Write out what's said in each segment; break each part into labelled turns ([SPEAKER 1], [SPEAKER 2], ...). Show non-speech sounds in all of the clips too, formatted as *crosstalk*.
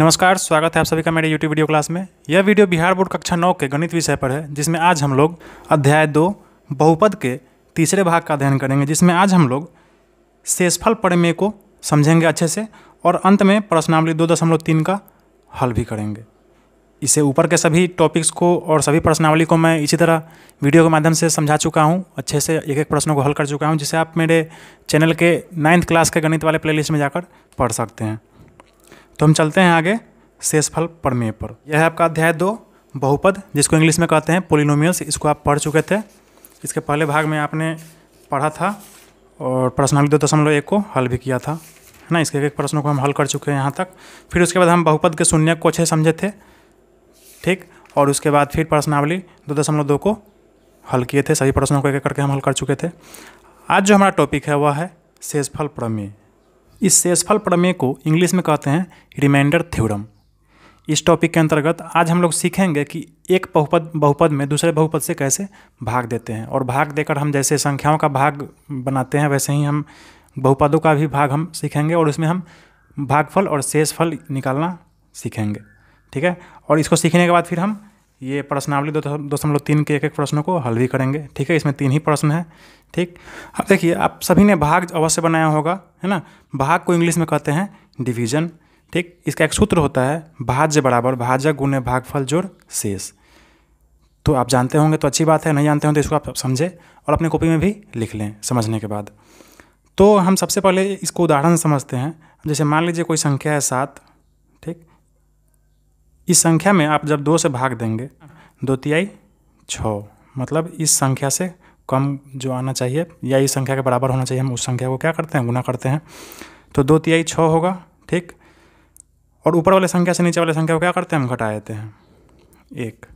[SPEAKER 1] नमस्कार स्वागत है आप सभी का मेरे यूट्यूब वीडियो क्लास में यह वीडियो बिहार बोर्ड कक्षा नौ के गणित विषय पर है जिसमें आज हम लोग अध्याय दो बहुपद के तीसरे भाग का अध्ययन करेंगे जिसमें आज हम लोग शेषफल परिमेय को समझेंगे अच्छे से और अंत में प्रश्नावली दो दशमलव तीन का हल भी करेंगे इसे ऊपर के सभी टॉपिक्स को और सभी प्रश्नावली को मैं इसी तरह वीडियो के माध्यम से समझा चुका हूँ अच्छे से एक एक प्रश्नों को हल कर चुका हूँ जिसे आप मेरे चैनल के नाइन्थ क्लास के गणित वाले प्लेलिस्ट में जाकर पढ़ सकते हैं तो हम चलते हैं आगे शेषफल प्रमेय पर यह है आपका अध्याय दो बहुपद जिसको इंग्लिश में कहते हैं पोलिनोमियल्स इसको आप पढ़ चुके थे इसके पहले भाग में आपने पढ़ा था और प्रश्न दो दशमलव एक को हल भी किया था है ना इसके एक प्रश्नों को हम हल कर चुके हैं यहाँ तक फिर उसके बाद हम बहुपद के शून्य को अच्छे समझे थे ठीक और उसके बाद फिर प्रश्नावली दो दशमलव दो को हल किए थे सभी प्रश्नों को एक एक करके हम हल कर चुके थे आज जो हमारा टॉपिक है वह है शेषफल प्रमेय इस शेषफल प्रमेय को इंग्लिश में कहते हैं रिमाइंडर थ्योरम इस टॉपिक के अंतर्गत आज हम लोग सीखेंगे कि एक बहुपद बहुपद में दूसरे बहुपद से कैसे भाग देते हैं और भाग देकर हम जैसे संख्याओं का भाग बनाते हैं वैसे ही हम बहुपदों का भी भाग हम सीखेंगे और उसमें हम भागफल और शेषफल निकालना सीखेंगे ठीक है और इसको सीखने के बाद फिर हम ये प्रश्नावली दो दशमलव तीन के एक एक प्रश्नों को हल भी करेंगे ठीक है इसमें तीन ही प्रश्न है ठीक अब देखिए आप सभी ने भाग अवश्य बनाया होगा है ना भाग को इंग्लिश में कहते हैं डिवीजन ठीक इसका एक सूत्र होता है भाज्य बराबर भाज्य गुण भागफल जोड़ शेष तो आप जानते होंगे तो अच्छी बात है नहीं जानते होंगे तो इसको आप समझें और अपने कॉपी में भी लिख लें समझने के बाद तो हम सबसे पहले इसको उदाहरण समझते हैं जैसे मान लीजिए कोई संख्या है सात इस संख्या में आप जब दो से भाग देंगे दो तिहाई छः मतलब इस संख्या से कम जो आना चाहिए या इस संख्या के बराबर होना चाहिए हम उस संख्या को क्या करते हैं गुना करते हैं तो दो तिहाई छः होगा ठीक और ऊपर वाले संख्या से नीचे वाले संख्या को क्या करते हैं हम घटा देते हैं एक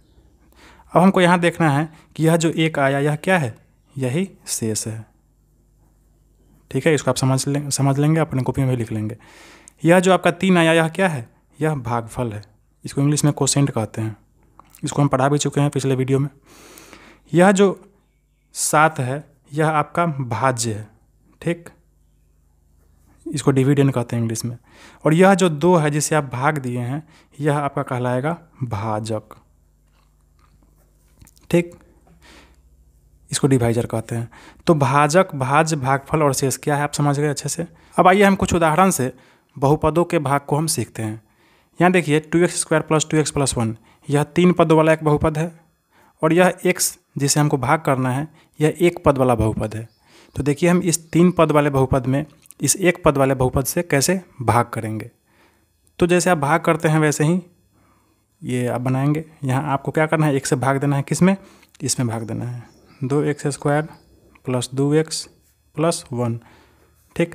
[SPEAKER 1] अब हमको यहाँ देखना है कि यह जो एक आया यह क्या है यही शेष है ठीक है इसको आप समझ लें समझ लेंगे अपने कॉपी में लिख लेंगे यह जो आपका तीन आया यह क्या है यह भागफल है इसको इंग्लिश में कोसेंट कहते हैं इसको हम पढ़ा भी चुके हैं पिछले वीडियो में यह जो सात है यह आपका भाज्य है ठीक इसको डिविडेंड कहते हैं इंग्लिश में और यह जो दो है जिसे आप भाग दिए हैं यह आपका कहलाएगा भाजक ठीक इसको डिवाइजर कहते हैं तो भाजक भाज भागफल और शेष क्या है आप समझ गए अच्छे से अब आइए हम कुछ उदाहरण से बहुपदों के भाग को हम सीखते हैं यहाँ देखिए two X square plus two X plus one यह तीन पद वाला एक बहुपद है और यह एक्स जिसे हमको भाग करना है यह एक पद वाला बहुपद है तो देखिए हम इस तीन पद वाले बहुपद में इस एक पद वाले बहुपद से कैसे भाग करेंगे तो जैसे आप भाग करते हैं वैसे ही ये आप बनाएंगे यहाँ आपको क्या करना है एक से भाग देना है किस में इसमें भाग देना है दो एक्स स्क्वायर प्लस दो एक्स प्लस वन ठीक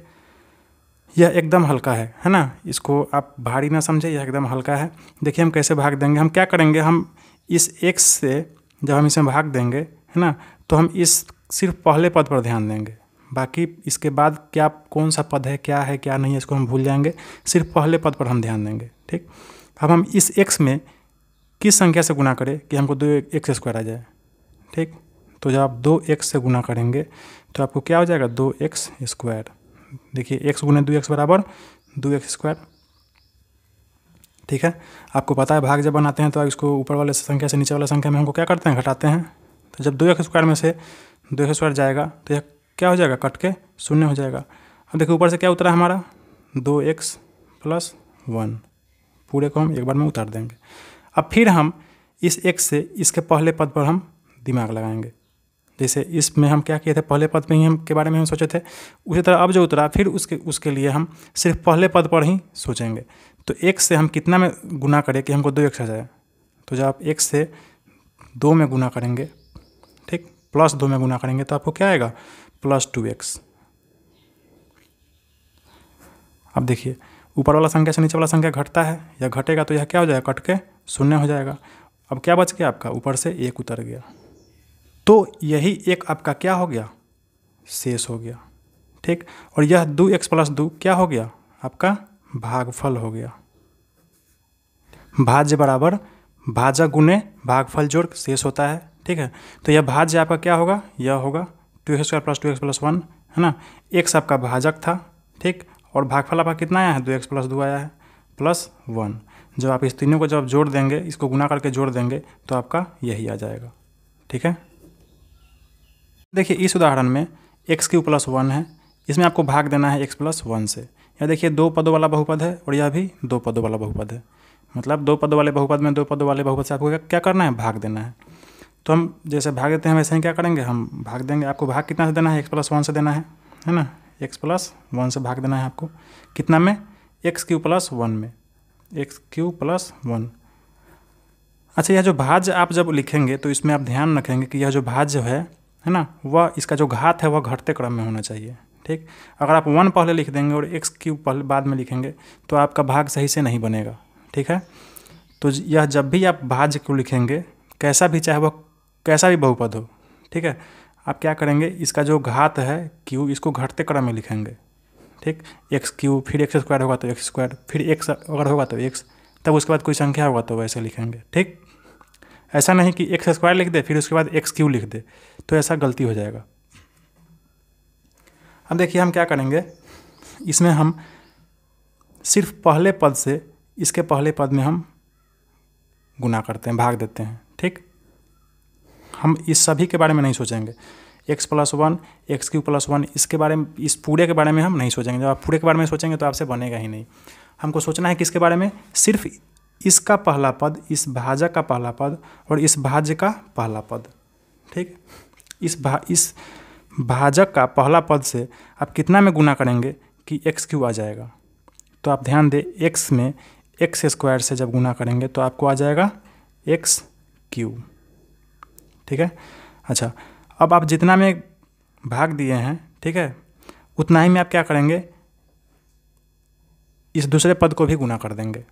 [SPEAKER 1] यह एकदम हल्का है है ना इसको आप भारी ना समझे यह एकदम हल्का है देखिए हम कैसे भाग देंगे हम क्या करेंगे हम इस एक्स से जब हम इसे भाग देंगे है ना तो हम इस सिर्फ पहले पद पर ध्यान देंगे बाकी इसके बाद क्या कौन सा पद है क्या है क्या नहीं है इसको हम भूल जाएंगे सिर्फ पहले पद पर हम ध्यान देंगे ठीक अब हम इस एक्स में किस संख्या से गुना करें कि हमको दो एक्स स्क्वायर आ जाए ठीक तो जब आप दो एक्स से गुना करेंगे तो आपको क्या हो जाएगा दो एक्स स्क्वायर देखिए एक्स गुने दो एक्स बराबर दो एक्स स्क्वायर ठीक है आपको पता है भाग जब बनाते हैं तो इसको ऊपर वाले संख्या से नीचे वाले संख्या में हमको क्या करते हैं घटाते हैं तो जब दो एक्स स्क्वायर में से दो एक्स स्क्वायर जाएगा तो यह क्या हो जाएगा कट के शून्य हो जाएगा अब देखिए ऊपर से क्या उतरा हमारा दो एक्स प्लस वन पूरे को हम एक बार में उतार देंगे अब फिर हम इस एक्स से इसके पहले पद पर हम दिमाग लगाएंगे जैसे इसमें हम क्या किए थे पहले पद पर ही हम के बारे में हम सोचे थे उसी तरह अब जो उतरा फिर उसके उसके लिए हम सिर्फ पहले पद पर ही सोचेंगे तो एक से हम कितना में गुना करें कि हमको दो एक जाए तो जब आप एक से दो में गुना करेंगे ठीक प्लस दो में गुना करेंगे तो आपको क्या आएगा प्लस टू एक्स अब देखिए ऊपर वाला संख्या से नीचे वाला संख्या घटता है या घटेगा तो यह क्या हो जाएगा कट के शून्य हो जाएगा अब क्या बच गया आपका ऊपर से एक उतर गया तो यही एक आपका क्या हो गया शेष हो गया ठीक और यह दो एक्स प्लस दो क्या हो गया आपका भागफल हो गया भाज्य बराबर भाजा गुने भागफल जोड़ शेष होता है ठीक है तो यह भाज्य आपका क्या होगा यह होगा two X square plus two X plus one है ना एक्स आपका भाजक था ठीक और भागफल आपका कितना आया है दो एक्स प्लस दो आया है प्लस वन जब आप इस तीनों को जब जोड़ देंगे इसको गुना करके जोड़ देंगे तो आपका यही आ जाएगा ठीक है देखिए इस उदाहरण में एक्स क्यू प्लस वन है इसमें आपको भाग देना है एक्स प्लस वन से यह देखिए दो पदों वाला बहुपद है और यह भी दो पदों वाला बहुपद है मतलब दो पदों वाले बहुपद में दो पदों वाले बहुपद से आपको क्या करना है भाग देना है तो हम जैसे भाग देते हैं वैसे ही क्या करेंगे हम भाग देंगे आपको भाग कितना से देना है एक्स प्लस वन से देना है है ना एक्स प्लस वन से भाग देना है आपको कितना में एक्स क्यू प्लस वन में एक्स क्यू प्लस वन अच्छा यह जो भाज्य आप जब लिखेंगे तो इसमें आप ध्यान रखेंगे कि यह जो भाज्य है है ना वह इसका जो घात है वह घटते क्रम में होना चाहिए ठीक अगर आप वन पहले लिख देंगे और एक्स क्यूब पहले बाद में लिखेंगे तो आपका भाग सही से नहीं बनेगा ठीक है तो यह जब भी आप भाज्य को लिखेंगे कैसा भी चाहे वह कैसा भी बहुपद हो ठीक है आप क्या करेंगे इसका जो घात है क्यू इसको घटते क्रम में लिखेंगे ठीक एक्स क्यू फिर एक्स स्क्वायर होगा तो एक्स स्क्वायर फिर एक्स अगर होगा तो एक्स तब उसके बाद कोई संख्या होगा तो वैसे लिखेंगे ठीक ऐसा नहीं कि एक्स स्क्वायर लिख दे फिर उसके बाद एक्स क्यू लिख दे तो ऐसा गलती हो जाएगा अब देखिए हम क्या करेंगे इसमें हम सिर्फ पहले पद से इसके पहले पद में हम गुना करते हैं भाग देते हैं ठीक हम इस सभी के बारे में नहीं सोचेंगे X plus one X cube plus one इसके बारे में इस पूरे के बारे में हम नहीं सोचेंगे जब आप पूरे के बारे में सोचेंगे तो आपसे बनेगा ही नहीं हमको सोचना है किसके बारे में सिर्फ इसका पहला पद इस भाज्य का पहला पद और इस भाज्य का पहला पद ठीक इस भा इस भाजक का पहला पद से आप कितना में गुना करेंगे कि एक्स क्यू आ जाएगा तो आप ध्यान दें एक्स में एक्स स्क्वायर से जब गुना करेंगे तो आपको आ जाएगा एक्स क्यू ठीक है अच्छा अब आप जितना में भाग दिए हैं ठीक है उतना ही में आप क्या करेंगे इस दूसरे पद को भी गुना कर देंगे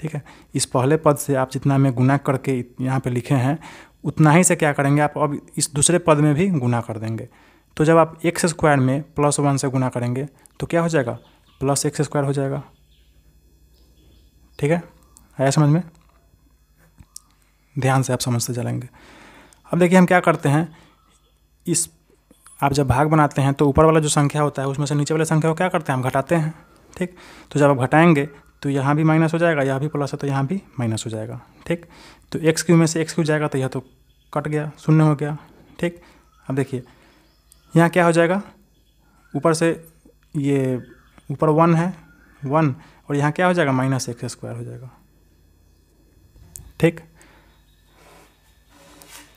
[SPEAKER 1] ठीक है इस पहले पद से आप जितना में गुना करके यहाँ पे लिखे हैं उतना ही से क्या करेंगे आप अब इस दूसरे पद में भी गुना कर देंगे तो जब आप एक्स स्क्वायर में प्लस वन से गुना करेंगे तो क्या हो जाएगा प्लस एक्स स्क्वायर हो जाएगा ठीक है आया समझ में ध्यान से आप समझते चलेंगे अब देखिए हम क्या करते हैं इस आप जब भाग बनाते हैं तो ऊपर वाला जो संख्या होता है उसमें से नीचे वाले संख्या को क्या करते हैं हम घटाते हैं ठीक तो जब आप घटाएंगे तो यहाँ भी माइनस हो जाएगा यहाँ भी प्लस है तो यहाँ भी माइनस हो जाएगा ठीक तो एक्स क्यू में से एक्स क्यू जाएगा तो यह तो कट गया शून्य हो गया ठीक अब देखिए यहाँ क्या हो जाएगा ऊपर से ये ऊपर वन है वन और यहाँ क्या हो जाएगा माइनस एक्स स्क्वायर हो जाएगा ठीक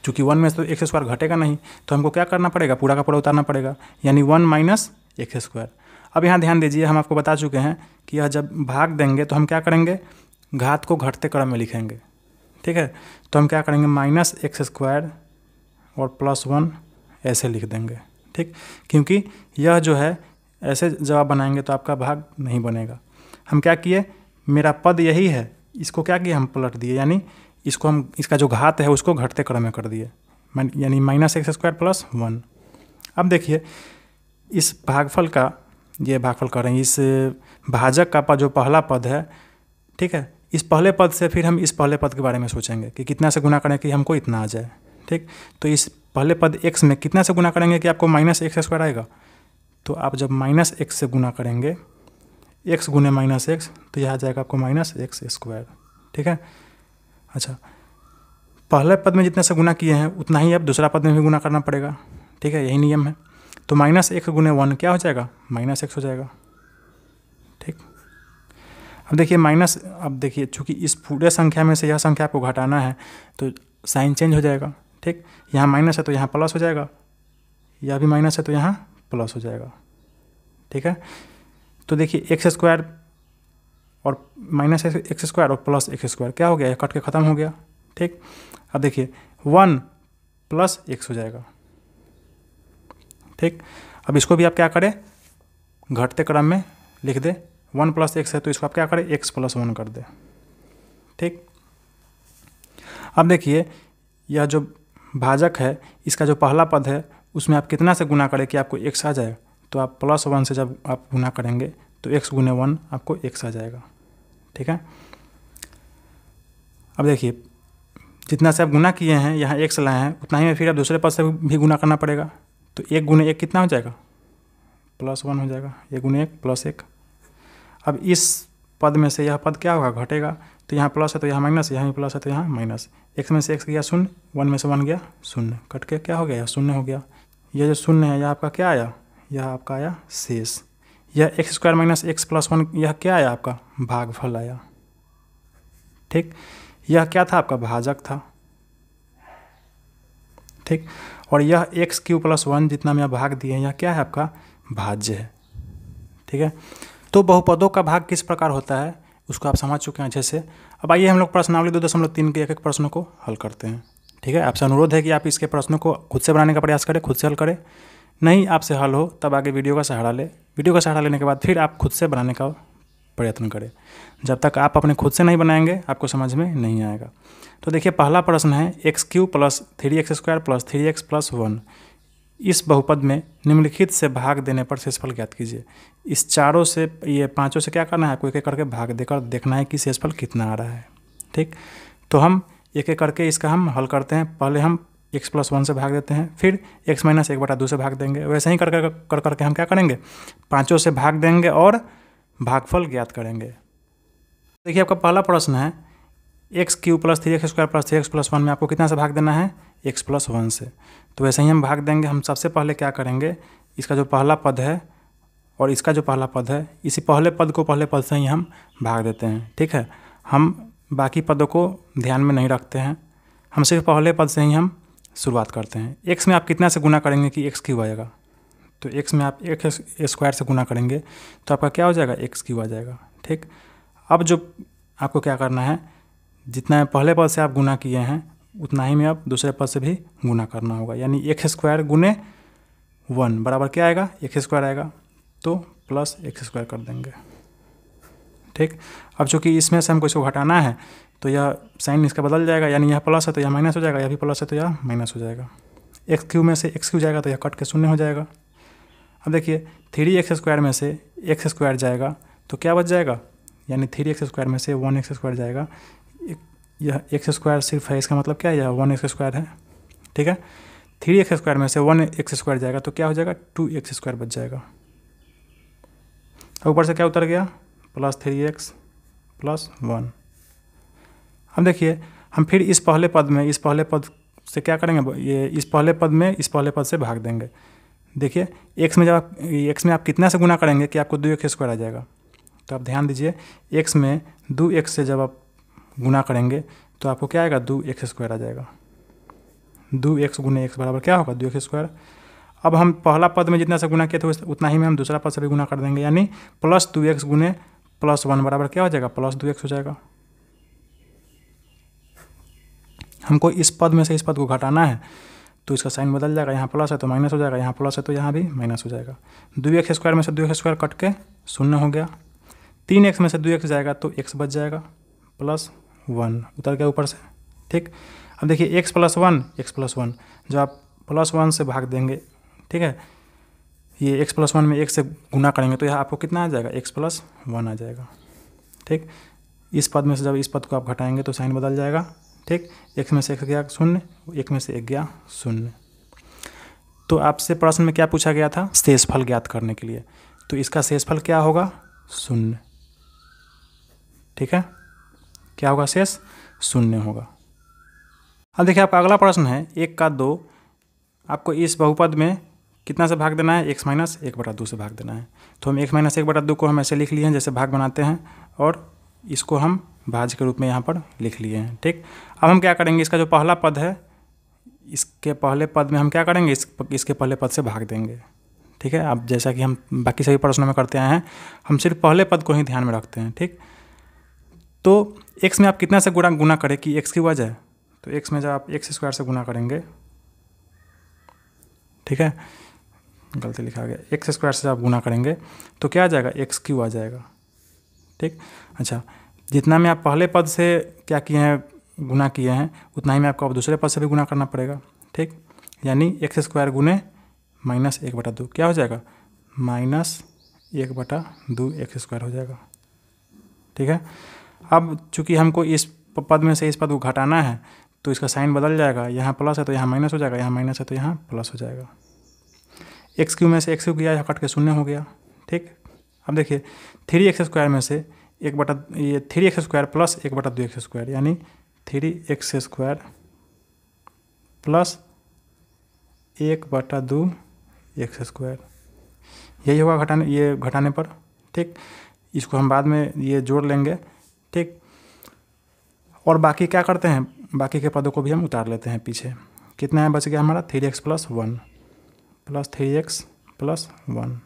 [SPEAKER 1] चूँकि वन में तो एक्स स्क्वायर घटेगा नहीं तो हमको क्या करना पड़ेगा पूरा का पूरा उतारना पड़ेगा यानी वन माइनस एक्स स्क्वायर अब यहाँ ध्यान दीजिए हम आपको बता चुके हैं कि यह जब भाग देंगे तो हम क्या करेंगे घात को घटते क्रम में लिखेंगे ठीक है तो हम क्या करेंगे माइनस एक्स स्क्वायर और प्लस वन ऐसे लिख देंगे ठीक क्योंकि यह जो है ऐसे जवाब बनाएंगे तो आपका भाग नहीं बनेगा हम क्या किए मेरा पद यही है इसको क्या किए हम पलट दिए यानी इसको हम इसका जो घात है उसको घटते क्रम में कर दिए यानी minus X square plus one अब देखिए इस भागफल का ये भागफल कर रहे हैं इस भाजक का जो पहला पद है ठीक है इस पहले पद से फिर हम इस पहले पद के बारे में सोचेंगे कि कितना से गुना करें कि हमको इतना आ जाए ठीक तो इस पहले पद एक्स में कितना से गुना करेंगे कि आपको माइनस एक्स स्क्वायर आएगा तो आप जब माइनस एक्स से गुना करेंगे एक्स गुने माइनस एक्स तो यह आ जाएगा आपको माइनस एक्स स्क्वायर ठीक है अच्छा पहले पद में जितना से गुना किए हैं उतना ही आप दूसरा पद में भी गुना करना पड़ेगा ठीक है यही नियम है तो माइनस एक गुने वन क्या हो जाएगा माइनस एक्स हो जाएगा ठीक अब देखिए माइनस अब देखिए चूंकि इस पूरे संख्या में से यह संख्या आपको घटाना है तो साइन चेंज हो जाएगा ठीक यहाँ माइनस है तो यहाँ प्लस हो जाएगा यह भी माइनस है तो यहाँ प्लस हो जाएगा ठीक है तो देखिए एक्स स्क्वायर और माइनस एक्स स्क्वायर और प्लस एक्स स्क्वायर क्या हो गया यह कट के ख़त्म हो गया ठीक अब देखिए वन प्लस एक्स हो जाएगा ठीक अब इसको भी आप क्या करें घटते क्रम में लिख दें वन प्लस एक्स है तो इसको आप क्या करें एक्स प्लस वन कर दें ठीक अब देखिए यह जो भाजक है इसका जो पहला पद है उसमें आप कितना से गुना करें कि आपको एक्स आ जाए तो आप प्लस वन से जब आप गुना करेंगे तो एक्स गुने वन आपको एक्स आ जाएगा ठीक है अब देखिए जितना से आप गुना किए हैं यहाँ एक्स लाए हैं उतना ही में फिर आप दूसरे पद से भी गुना करना पड़ेगा तो एक गुने एक कितना हो जाएगा प्लस वन हो जाएगा एक गुने एक प्लस एक अब इस पद में से यह पद क्या होगा घटेगा तो यहाँ प्लस है तो यहाँ माइनस यहाँ भी प्लस है तो यहाँ माइनस एक्स में से एक्स गया शून्य वन में से वन गया शून्य कट के क्या हो गया शून्य हो गया यह जो शून्य है यह आपका क्या आया यह आपका आया शेष यह X square minus X plus one यह क्या आया आपका भागफल आया ठीक यह क्या था आपका भाजक था ठीक और यह एक्स क्यू प्लस वन जितना में भाग दिए हैं यह क्या है आपका भाज्य है ठीक है तो बहुपदों का भाग किस प्रकार होता है उसको आप समझ चुके हैं अच्छे से अब आइए हम लोग प्रश्नावली दो दशमलव तीन के एक एक प्रश्नों को हल करते हैं ठीक है आपसे अनुरोध है कि आप इसके प्रश्नों को खुद से बनाने का प्रयास करें खुद से हल करें नहीं आपसे हल हो तब आगे वीडियो का सहारा लें वीडियो का सहारा लेने के बाद फिर आप खुद से बनाने का प्रयत्न करें जब तक आप अपने खुद से नहीं बनाएंगे आपको समझ में नहीं आएगा तो देखिए पहला प्रश्न है X cube plus three x square plus three x plus one इस बहुपद में निम्नलिखित से भाग देने पर शेषफल ज्ञात कीजिए इस चारों से ये पाँचों से क्या करना है आपको एक एक करके भाग देकर देखना है कि शेषफल कितना आ रहा है ठीक तो हम एक एक करके इसका हम हल करते हैं पहले हम एक्स प्लस वन से भाग देते हैं फिर एक्स माइनस एक बटा दो से भाग देंगे वैसे ही कर कर कर करके हम क्या करेंगे पाँचों से भाग देंगे और भागफल ज्ञात करेंगे देखिए आपका पहला प्रश्न है X cube plus three x square plus three x plus one में आपको कितना से भाग देना है एक्स प्लस वन से तो वैसे ही हम भाग देंगे हम सबसे पहले क्या करेंगे इसका जो पहला पद है और इसका जो पहला पद है इसी पहले पद को पहले पद से ही हम भाग देते हैं ठीक है हम बाकी पदों को ध्यान में नहीं रखते हैं हम सिर्फ पहले पद से ही हम शुरुआत करते हैं एक्स में आप कितना से गुना करेंगे कि एक्स क्यूब आएगा तो एक्स में आप एक स्क्वायर से गुना करेंगे तो आपका क्या हो जाएगा एक्स क्यू आ जाएगा ठीक अब जो आपको क्या करना है जितना पहले पद से आप गुना किए हैं उतना ही में आप दूसरे पद से भी गुना करना होगा यानी एक स्क्वायर गुने वन बराबर क्या आएगा एक स्क्वायर आएगा तो प्लस एक स्क्वायर कर देंगे ठीक अब चूँकि इसमें से हमको इसको घटाना है तो यह साइन इसका बदल जाएगा यानी यह प्लस है तो यह माइनस हो जाएगा यह भी प्लस है तो यह माइनस हो जाएगा एक्स क्यू में से एक्स क्यू जाएगा तो यह कट के शून्य हो जाएगा अब देखिए थ्री एक्स स्क्वायर में से एक्स स्क्वायर जाएगा तो क्या बच जाएगा यानी थ्री एक्स स्क्वायर में से वन एक्स स्क्वायर जाएगा यह एक्स स्क्वायर सिर्फ है इसका मतलब क्या है यह वन एक्स स्क्वायर है ठीक है थ्री एक्स स्क्वायर में से वन एक्स स्क्वायर जाएगा तो क्या हो जाएगा टू एक्स स्क्वायर बच जाएगा ऊपर से क्या उतर गया plus three x plus one अब देखिए हम फिर इस पहले पद में इस पहले पद से क्या करेंगे ये इस पहले पद में इस पहले पद से भाग देंगे देखिए एक्स में जब आप एक्स में आप कितना से गुना करेंगे कि आपको दो एक्स स्क्वायर आ जाएगा तो आप ध्यान दीजिए एक्स में दो एक्स से जब आप गुना करेंगे तो आपको क्या आएगा दो एक्स स्क्वायर आ जाएगा दो एक्स गुने एक्स बराबर क्या होगा दो एक्स स्क्वायर अब हम पहला पद में जितना से गुना किए थे उतना ही में हम दूसरा पद से भी गुना कर देंगे यानी प्लस दो एक्स गुने प्लस वन बराबर क्या हो जाएगा प्लस दो एक्स हो जाएगा हमको इस पद में से इस पद को घटाना है तो इसका साइन बदल जाएगा यहाँ प्लस है तो माइनस हो जाएगा यहाँ प्लस है तो यहाँ भी माइनस हो जाएगा दो एक्स स्क्वायर में से दो एक्स स्क्वायर कट के शून्य हो गया तीन एक्स में से दो एक्स जाएगा तो एक्स बच जाएगा प्लस वन उतर गया ऊपर से ठीक अब देखिए X plus one X plus one जब आप प्लस वन से भाग देंगे ठीक है ये एक्स प्लस वन में एक से गुना करेंगे तो यह आपको कितना आ जाएगा एक्स प्लस वन आ जाएगा ठीक इस पद में से जब इस पद को आप घटाएंगे तो साइन बदल जाएगा ठीक एक में से एक गया शून्य एक में से एक गया शून्य तो आपसे प्रश्न में क्या पूछा गया था शेषफल ज्ञात करने के लिए तो इसका शेषफल क्या होगा शून्य ठीक है क्या होगा शेष शून्य होगा अब देखिए आपका अगला प्रश्न है एक का दो आपको इस बहुपद में कितना से भाग देना है एक माइनस एक बटा दो से भाग देना है तो हम एक माइनस एक बटा दो को हम ऐसे लिख लिए हैं जैसे भाग बनाते हैं और इसको हम भाज्य के रूप में यहाँ पर लिख लिए हैं ठीक अब हम क्या करेंगे इसका जो पहला पद है इसके पहले पद में हम क्या करेंगे इस इसके पहले पद से भाग देंगे ठीक है अब जैसा कि हम बाकी सभी प्रश्नों में करते आए हैं हम सिर्फ पहले पद को ही ध्यान में रखते हैं ठीक तो एक्स में आप कितना से गुणा गुना करें कि एक्स की वजह तो एक्स में जब आप एक्स स्क्वायर से गुना करेंगे ठीक है गलती लिखा गया एक्स स्क्वायर से आप गुना करेंगे तो क्या आ जाएगा एक्स क्यू आ जाएगा ठीक अच्छा जितना में आप पहले पद से क्या किए हैं गुना किए हैं उतना ही में आपको अब दूसरे पद से भी गुना करना पड़ेगा ठीक यानी एक्स स्क्वायर गुने माइनस एक बटा दो क्या हो जाएगा माइनस एक बटा दो एक्स स्क्वायर हो जाएगा ठीक है अब चूंकि हमको इस पद में से इस पद को घटाना है तो इसका साइन बदल जाएगा यहाँ प्लस है तो यहाँ माइनस हो जाएगा यहाँ माइनस है तो यहाँ प्लस हो जाएगा एक्स क्यू में से एक्स क्यू किया कट के शून्य हो गया ठीक अब देखिए थ्री एक्स स्क्वायर में से एक बटा ये थ्री एक्स स्क्वायर प्लस एक बटा दो एक्स स्क्वायर यानी थ्री एक्स स्क्वायर प्लस एक बटा दो एक्स स्क्वायर यही होगा घटाने ये घटाने पर ठीक इसको हम बाद में ये जोड़ लेंगे ठीक और बाकी क्या करते हैं बाकी के पदों को भी हम उतार लेते हैं पीछे कितना है बच गया हमारा three x plus one plus three x plus one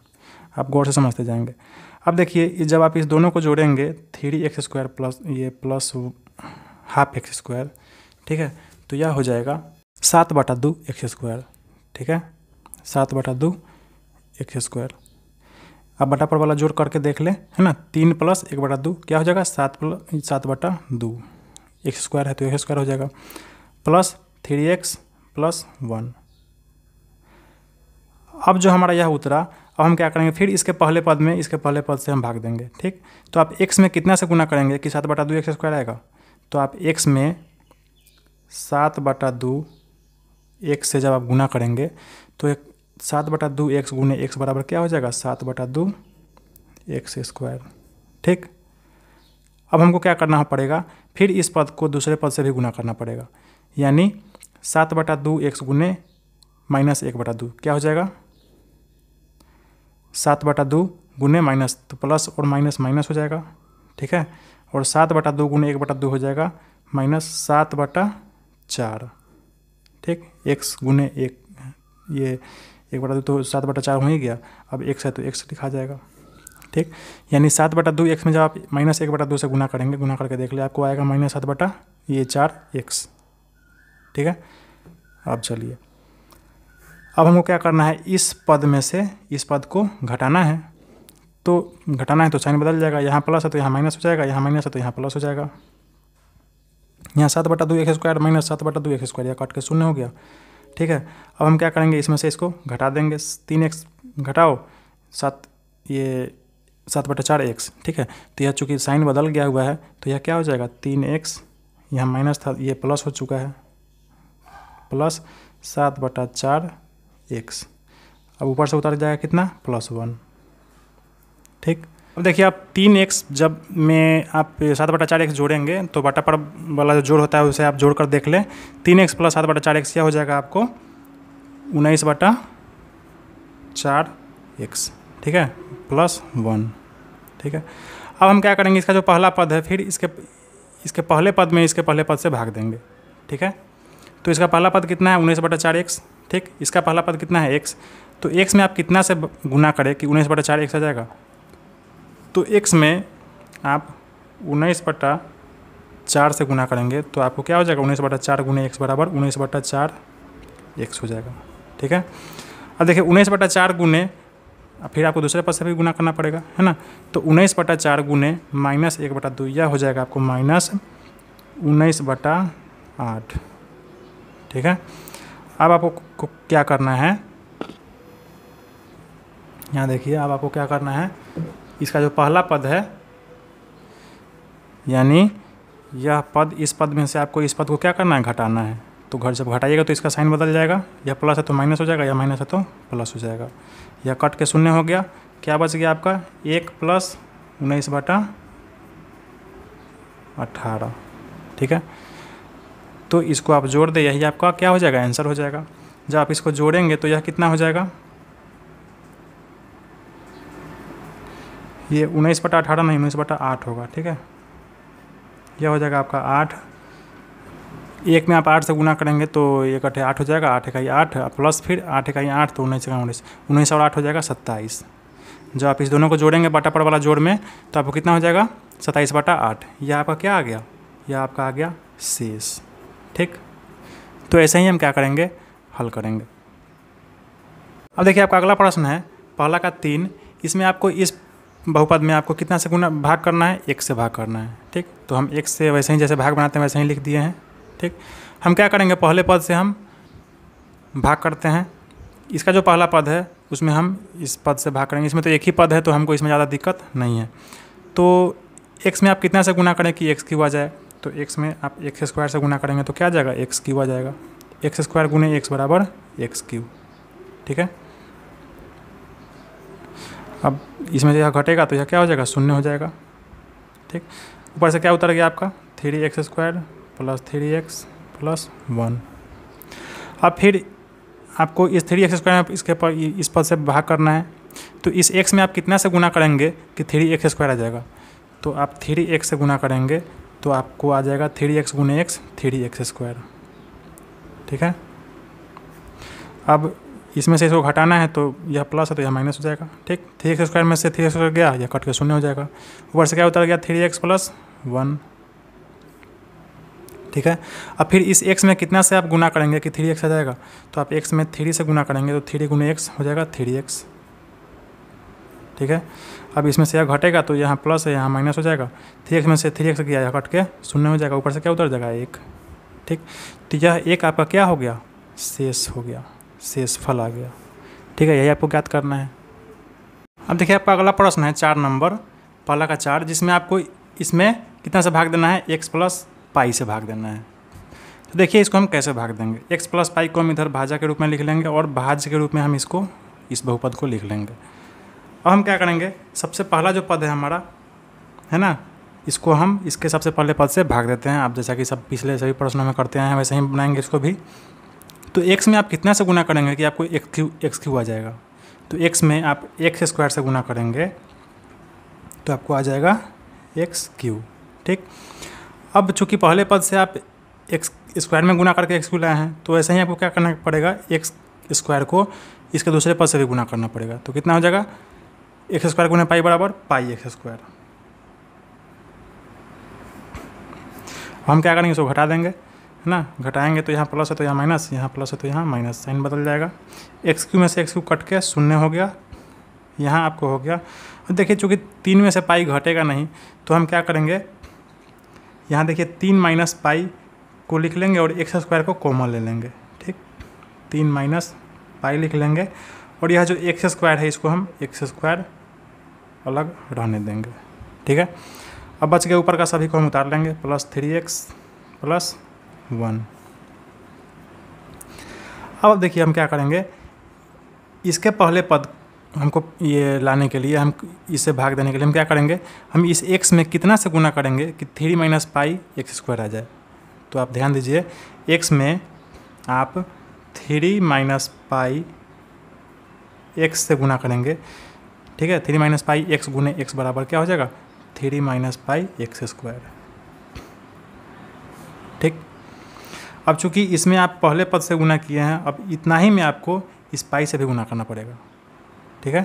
[SPEAKER 1] आप गौर से समझते जाएंगे अब देखिए जब आप इस दोनों को जोड़ेंगे थ्री एक्स स्क्वायर प्लस ये प्लस हाफ एक्स स्क्वायर ठीक है तो यह हो जाएगा सात बटा दो एक्स स्क्वायर ठीक है सात बटा दो एक्स स्क्वायर अब बटा पर वाला जोड़ करके देख लें है ना तीन प्लस एक बटा दो क्या हो जाएगा सात प्लस सात बटा दो एक्स स्क्वायर है तो एक्स स्क्वायर हो जाएगा plus three x plus one अब जो हमारा यह उतरा अब हम क्या करेंगे फिर इसके पहले पद में इसके पहले पद से हम भाग देंगे ठीक तो आप एक्स में कितना से गुना करेंगे कि सात बटा दो एक्स स्क्वायर आएगा तो आप एक्स में सात बटा दो एक्स से जब आप गुना करेंगे तो एक सात बटा दो एक्स गुने एक्स बराबर क्या हो जाएगा सात बटा दो एक्स स्क्वायर ठीक अब हमको क्या करना पड़ेगा फिर इस पद को दूसरे पद से भी गुना करना पड़ेगा यानी सात बटा दो एक्स गुने माइनस एक बटा दो क्या हो जाएगा सात बटा दो गुने माइनस तो प्लस और माइनस माइनस हो जाएगा ठीक है और सात बटा दो गुने एक बटा दो हो जाएगा माइनस सात बटा चार ठीक एक्स गुने एक ये एक बटा दो तो सात बटा चार हो ही गया अब एक्स है तो एक्स लिखा जाएगा ठीक यानी सात बटा दो एक्स में जब आप माइनस एक बटा दो से गुना करेंगे गुना करके देख लिया आपको आएगा माइनस सात बटा ये चार एक्स ठीक है अब चलिए अब हमको क्या करना है इस पद में से इस पद को घटाना है तो घटाना है तो साइन बदल जाएगा यहाँ प्लस है तो यहाँ माइनस हो जाएगा यहाँ माइनस है तो यहाँ प्लस हो जाएगा यहाँ सात बटा दो एक स्क्वायर माइनस सात बटा दो एक स्क्वायर यह काट के शून्य हो गया ठीक है अब हम क्या करेंगे इसमें से इसको घटा देंगे तीन एक्स घटाओ सात ये सात बटा चार एक्स ठीक है तो यह चूँकि साइन बदल गया हुआ है तो यह क्या हो जाएगा तीन एक्स यहाँ माइनस था ये प्लस हो चुका है प्लस सात बटा चार एक्स अब ऊपर से उतार जाएगा कितना प्लस वन ठीक अब देखिए आप तीन एक्स जब में आप सात बटा चार एक्स जोड़ेंगे तो बटा पर वाला जो जोड़ होता है उसे आप जोड़ कर देख लें तीन एक्स प्लस सात बटा चार एक्स क्या हो जाएगा आपको उन्नीस बटा चार एक्स ठीक है प्लस वन ठीक है अब हम क्या करेंगे इसका जो पहला पद है फिर इसके इसके पहले पद में इसके पहले पद से भाग देंगे ठीक है तो इसका पहला पद कितना है उन्नीस बटा चार एक्स ठीक इसका पहला पद कितना है एक्स तो एक्स में आप कितना से गुना करें कि उन्नीस बटा चार एक्स आ जाएगा तो एक्स में आप उन्नीस बटा चार से गुना करेंगे तो आपको क्या हो जाएगा उन्नीस बटा चार गुना एक्स बराबर उन्नीस बटा चार एक्स हो जाएगा ठीक है अब देखिए उन्नीस बटा चार गुने फिर आपको दूसरे पद से भी गुना करना पड़ेगा है ना तो उन्नीस बटा चार गुने माइनस एक बटा दो यह हो जाएगा आपको माइनस उन्नीस बटा आठ ठीक है अब आपको क्या करना है यहाँ देखिए अब आपको क्या करना है इसका जो पहला पद है यानी यह पद इस पद में से आपको इस पद को क्या करना है घटाना है तो घर जब घटाइएगा तो इसका साइन बदल जाएगा या प्लस है तो माइनस हो जाएगा या माइनस है तो प्लस हो जाएगा यह कट के शून्य हो गया क्या बच गया आपका एक प्लस उन्नीस बटा अट्ठारह ठीक है तो इसको आप जोड़ दें यही आपका क्या हो जाएगा आंसर हो जाएगा जब आप इसको जोड़ेंगे तो यह कितना हो जाएगा ये उन्नीस बटा अठारह नहीं उन्नीस बटा आठ होगा ठीक है यह हो जाएगा आपका आठ एक में आप आठ से गुना करेंगे तो एक अठे आठ हो जाएगा आठ इकाई आठ प्लस फिर आठ इकाई आठ तो उन्नीस इकाई उन्नीस उन्नीस और आठ हो जाएगा सत्ताईस जब आप इस दोनों को जोड़ेंगे बटा पर वाला जोड़ में तो आपको कितना हो जाएगा सत्ताईस बटा आठ यह आपका क्या आ गया यह आपका आ गया शेष ठीक तो ऐसे ही हम क्या करेंगे हल करेंगे अब देखिए आपका अगला प्रश्न है पहला का तीन इसमें आपको इस बहुपद में आपको कितना से गुना भाग करना है एक से भाग करना है ठीक तो हम एक से वैसे ही जैसे भाग बनाते हैं वैसे ही लिख दिए हैं ठीक हम क्या करेंगे पहले पद से हम भाग करते हैं इसका जो पहला पद है उसमें हम इस पद से भाग करेंगे इसमें तो एक ही पद है तो हमको इसमें ज़्यादा दिक्कत नहीं है तो एक्स में आप कितना से गुना करें कि एक्स की हुआ जाए तो एक्स में आप एक्स स्क्वायर से गुना करेंगे तो क्या आ जाएगा एक्स क्यू आ जाएगा एक्स स्क्वायर गुने एक्स बराबर एक्स क्यू ठीक है अब इसमें यह घटेगा तो यह क्या हो जाएगा शून्य हो जाएगा ठीक ऊपर से क्या उतर गया आपका three x square plus three x plus one अब फिर आपको इस थ्री एक्स स्क्वायर में इसके पर इस पद से भाग करना है तो इस एक्स में आप कितना से गुना करेंगे कि थ्री एक्स स्क्वायर आ जाएगा तो आप थ्री एक्स से गुना करेंगे तो आपको आ जाएगा थ्री एक्स गुने एक्स थ्री एक्स स्क्वायर ठीक है अब इसमें से इसको घटाना है तो यह प्लस है तो यह माइनस हो जाएगा ठीक थ्री एक्स स्क्वायर में से थ्री एक्स स्क्वायर गया या कट के शून्य हो जाएगा ऊपर से क्या उतर गया थ्री एक्स प्लस वन ठीक है अब फिर इस एक्स में कितना से आप गुना करेंगे कि थ्री एक्स आ जाएगा तो आप एक्स में थ्री से गुना करेंगे तो थ्री गुने एक्स हो जाएगा थ्री एक्स ठीक है अब इसमें से यह घटेगा तो यहाँ प्लस है यहाँ माइनस हो जाएगा थ्री में से थ्री किया यह घट के शून्य हो जाएगा ऊपर से क्या उतर जाएगा एक ठीक तो यह एक आपका क्या हो गया शेष हो गया शेष फल आ गया ठीक है यही आपको ज्ञात करना है अब देखिए आपका अगला प्रश्न है चार नंबर पहला का चार जिसमें आपको इसमें कितना से भाग देना है एक्स प्लस पाई से भाग देना है तो देखिए इसको हम कैसे भाग देंगे एक्स प्लस पाई को हम इधर भाजा के रूप में लिख लेंगे और भाज के रूप में हम इसको इस बहुपद को लिख लेंगे अब हम क्या करेंगे सबसे पहला जो पद है हमारा है ना इसको हम इसके सबसे पहले पद से भाग देते हैं आप जैसा कि सब पिछले सभी प्रश्नों में करते हैं वैसे ही बनाएंगे इसको भी तो एक्स में आप कितना से गुना करेंगे कि आपको एक क्यू एक्स क्यू आ जाएगा तो एक्स में आप एक्स स्क्वायर से गुना करेंगे तो आपको आ जाएगा एक्स क्यू ठीक अब चूंकि पहले पद से आप एक्स स्क्वायर में गुना करके एक्स क्यू लाए हैं तो ऐसे ही आपको क्या करना पड़ेगा एक्स स्क्वायर को इसके दूसरे पद से भी गुना करना पड़ेगा तो कितना हो जाएगा एक्स स्क्वायर गुना पाई बराबर पाई एक्स स्क्वायर हम क्या करेंगे इसको घटा देंगे है ना घटाएंगे तो यहाँ प्लस है तो यहाँ माइनस यहाँ प्लस है तो यहाँ माइनस साइन बदल जाएगा एक्स क्यू में से एक्स क्यू कट के शून्य हो गया यहाँ आपको हो गया देखिए चूँकि तीन में से पाई घटेगा नहीं तो हम क्या करेंगे यहाँ देखिए तीन माइनस पाई को लिख लेंगे और एक्स स्क्वायर को कॉमन ले लेंगे ठीक तीन माइनस पाई लिख लेंगे और यह जो एक्स स्क्वायर है इसको हम एक्स स्क्वायर अलग रहने देंगे ठीक है अब बच गए ऊपर का सभी को हम उतार लेंगे plus three x plus one अब देखिए हम क्या करेंगे इसके पहले पद हमको ये लाने के लिए हम इसे भाग देने के लिए हम क्या करेंगे हम इस एक्स में कितना से गुना करेंगे कि three minus pi x square आ जाए तो आप ध्यान दीजिए एक्स में आप थ्री माइनस पाई एक्स से गुना करेंगे ठीक है थ्री माइनस पाई एक्स गुने एक्स बराबर क्या हो जाएगा three minus pi x square ठीक अब चूंकि इसमें आप पहले पद से गुना किए हैं अब इतना ही में आपको इस पाई से भी गुना करना पड़ेगा ठीक है